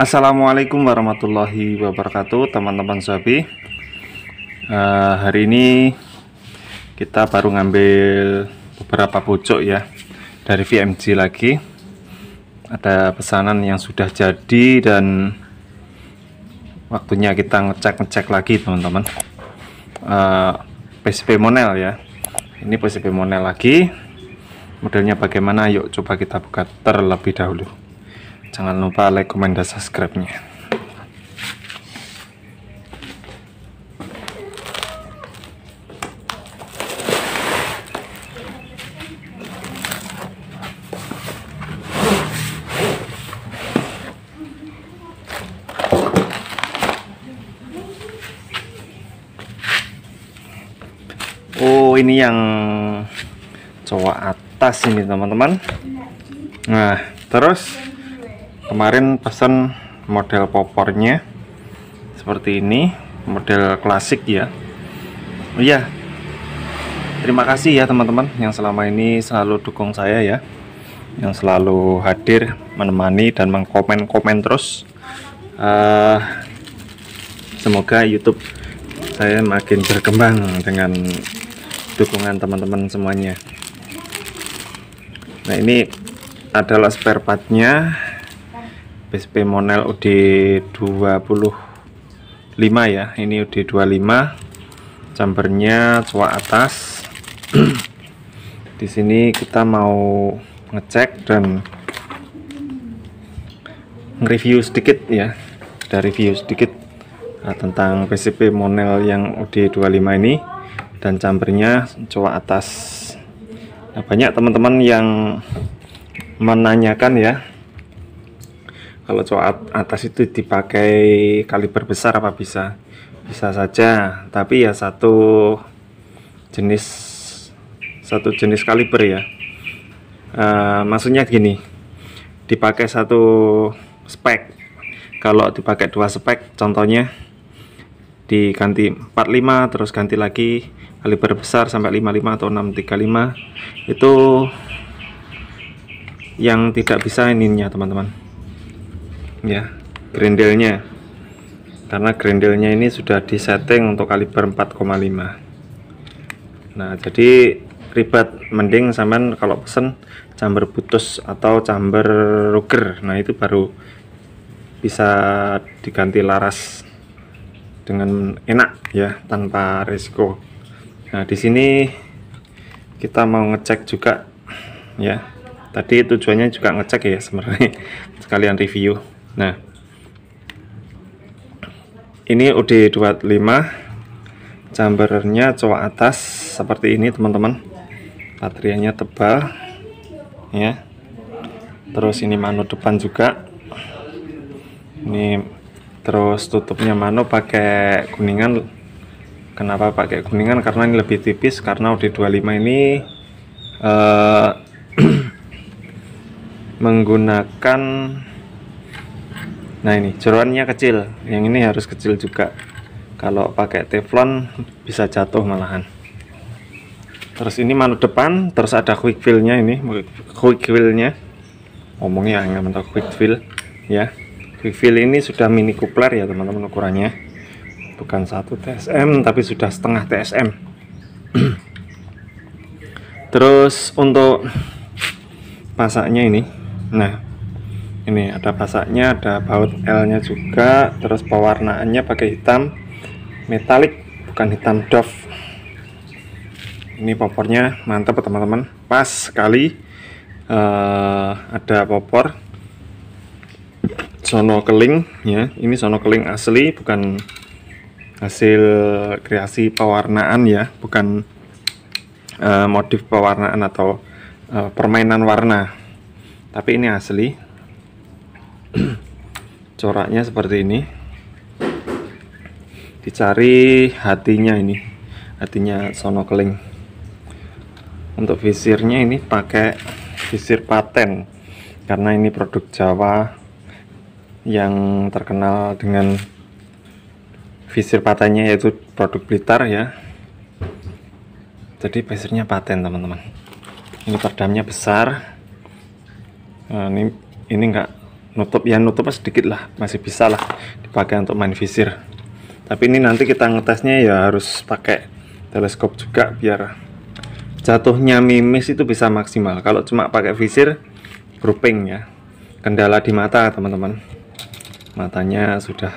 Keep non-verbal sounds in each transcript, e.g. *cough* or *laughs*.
Assalamualaikum warahmatullahi wabarakatuh teman-teman sapi uh, eh, hari ini kita baru ngambil beberapa pucuk ya dari VMG lagi ada pesanan yang sudah jadi dan waktunya kita ngecek-ngecek lagi teman-teman uh, eh, PCP Monel ya ini PCP Monel lagi modelnya bagaimana yuk coba kita buka terlebih dahulu jangan lupa like, komen, dan subscribe-nya. Oh ini yang cowok atas ini teman-teman Nah terus kemarin pesan model popornya seperti ini model klasik ya oh iya terima kasih ya teman-teman yang selama ini selalu dukung saya ya yang selalu hadir menemani dan mengkomen-komen terus uh, semoga YouTube saya makin berkembang dengan dukungan teman-teman semuanya nah ini adalah spare partnya PSP Monel UD25 ya ini UD25 chambernya cuak atas *clears throat* di sini kita mau ngecek dan review sedikit ya kita review sedikit eh, tentang PCP Monel yang UD25 ini dan campernya coa atas nah, banyak teman-teman yang menanyakan ya kalau cowok atas itu dipakai kaliber besar apa bisa bisa saja tapi ya satu jenis satu jenis kaliber ya uh, maksudnya gini dipakai satu spek kalau dipakai dua spek contohnya diganti 45 terus ganti lagi kaliber besar sampai 55 atau 635 itu yang tidak bisa ininya teman-teman ya grendelnya karena grendelnya ini sudah disetting untuk kaliber 4,5 nah jadi ribet mending saman kalau pesen chamber putus atau chamber ruger nah itu baru bisa diganti laras dengan enak ya tanpa risiko nah di sini kita mau ngecek juga ya tadi tujuannya juga ngecek ya sebenarnya *laughs* sekalian review Nah, ini UD25 chambernya coba atas seperti ini teman-teman baterainya tebal ya terus ini manu depan juga ini terus tutupnya manu pakai kuningan kenapa pakai kuningan karena ini lebih tipis karena UD25 ini eh, *clears throat* menggunakan nah ini jeruannya kecil yang ini harus kecil juga kalau pakai teflon bisa jatuh malahan terus ini manu depan terus ada quick fill nya ini quick fill nya ngomongnya hanya mentok quick fill ya quick fill ini sudah mini kupler ya teman-teman ukurannya bukan satu TSM tapi sudah setengah TSM *clears throat* terus untuk pasaknya ini nah ini ada pasaknya ada baut L nya juga terus pewarnaannya pakai hitam metalik bukan hitam doff ini popornya mantap teman-teman pas sekali uh, ada popor sono keling ya ini sono keling asli bukan hasil kreasi pewarnaan ya bukan uh, modif pewarnaan atau uh, permainan warna tapi ini asli *clears throat* coraknya seperti ini dicari hatinya ini hatinya sonokeling untuk visirnya ini pakai visir paten karena ini produk Jawa yang terkenal dengan visir patennya yaitu produk Blitar ya jadi visirnya paten teman-teman ini perdamnya besar nah, ini ini enggak nutup ya nutupnya sedikit lah masih bisa lah dipakai untuk main visir tapi ini nanti kita ngetesnya ya harus pakai teleskop juga biar jatuhnya mimis itu bisa maksimal kalau cuma pakai visir grouping ya kendala di mata teman-teman matanya sudah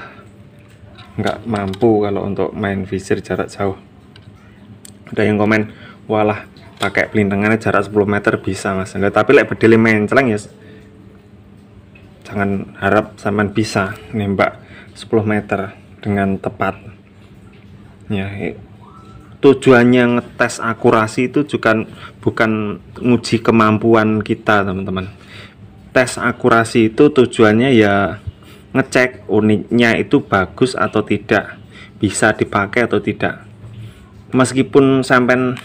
nggak mampu kalau untuk main visir jarak jauh ada yang komen walah pakai pelintangannya jarak 10 meter bisa mas tapi lek like, bedeli main celeng ya jangan harap sampean bisa nembak 10 meter dengan tepat ya tujuannya ngetes akurasi itu juga bukan nguji kemampuan kita teman-teman tes akurasi itu tujuannya ya ngecek uniknya itu bagus atau tidak bisa dipakai atau tidak meskipun sampai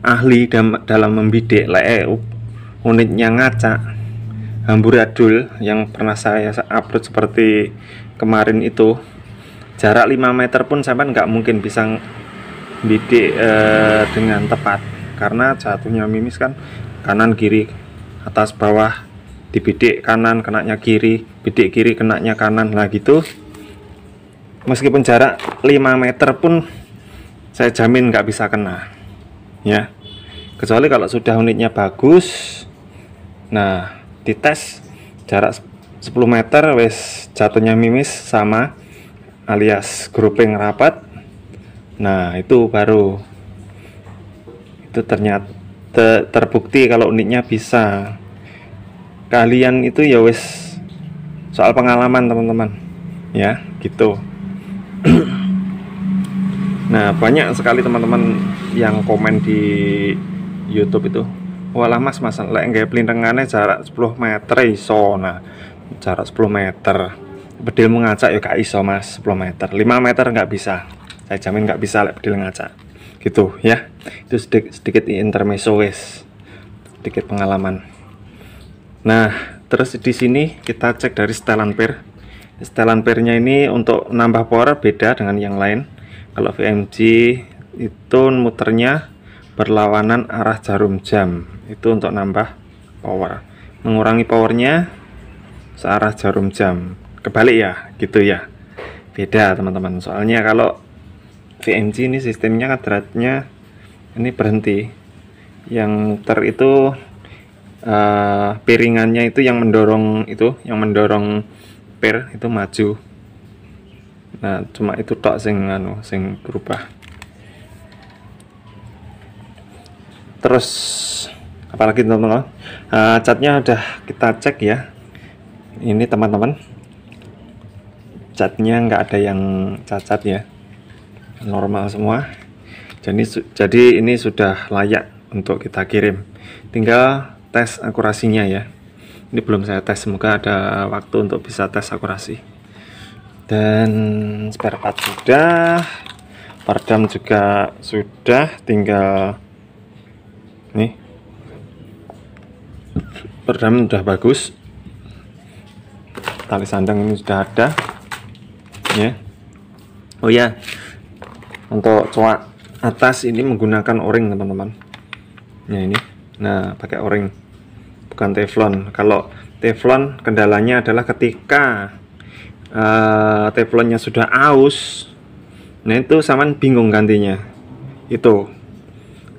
ahli dalam, membidik le eh, uniknya ngaca hamburadul yang pernah saya upload seperti kemarin itu jarak 5 meter pun sampai nggak mungkin bisa bidik eh, dengan tepat karena jatuhnya mimis kan kanan kiri atas bawah dibidik kanan kenaknya kiri bidik kiri kenaknya kanan lah gitu meskipun jarak 5 meter pun saya jamin nggak bisa kena ya kecuali kalau sudah unitnya bagus nah dites jarak 10 meter wis jatuhnya mimis sama alias grouping rapat nah itu baru itu ternyata terbukti kalau uniknya bisa kalian itu ya wis soal pengalaman teman-teman ya gitu *clears throat* nah banyak sekali teman-teman yang komen di YouTube itu walah mas mas lek nggak pelintengane jarak 10 meter iso nah jarak 10 meter bedil mengacak yuk gak iso mas 10 meter 5 meter nggak bisa saya jamin nggak bisa lek bedil ngacak gitu ya itu sedikit, sedikit intermezzo wes sedikit pengalaman nah terus di sini kita cek dari setelan per setelan pernya ini untuk nambah power beda dengan yang lain kalau VMG itu muternya berlawanan arah jarum jam itu untuk nambah power mengurangi powernya searah jarum jam kebalik ya gitu ya beda teman-teman soalnya kalau VMG ini sistemnya kadratnya ini berhenti yang muter itu uh, piringannya itu yang mendorong itu yang mendorong per itu maju nah cuma itu tok sing anu sing berubah terus apalagi teman-teman uh, ah, catnya udah kita cek ya ini teman-teman catnya nggak ada yang cacat ya normal semua jadi jadi ini sudah layak untuk kita kirim tinggal tes akurasinya ya ini belum saya tes semoga ada waktu untuk bisa tes akurasi dan spare part sudah perdam juga sudah tinggal peredam sudah bagus tali sandang ini sudah ada ya oh ya untuk coak atas ini menggunakan o-ring teman-teman ya ini nah pakai o-ring bukan teflon kalau teflon kendalanya adalah ketika uh, teflonnya sudah aus nah itu saman bingung gantinya itu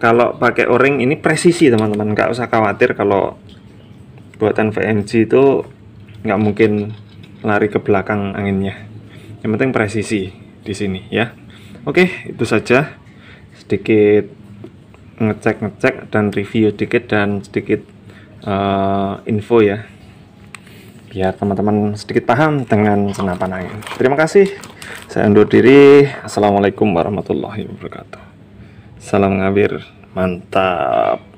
kalau pakai o-ring ini presisi teman-teman nggak usah khawatir kalau buatan VNC itu nggak mungkin lari ke belakang anginnya yang penting presisi di sini ya oke itu saja sedikit ngecek-ngecek dan review dikit dan sedikit uh, info ya biar teman-teman sedikit paham dengan senapan angin terima kasih saya undur diri assalamualaikum warahmatullahi wabarakatuh salam ngabir mantap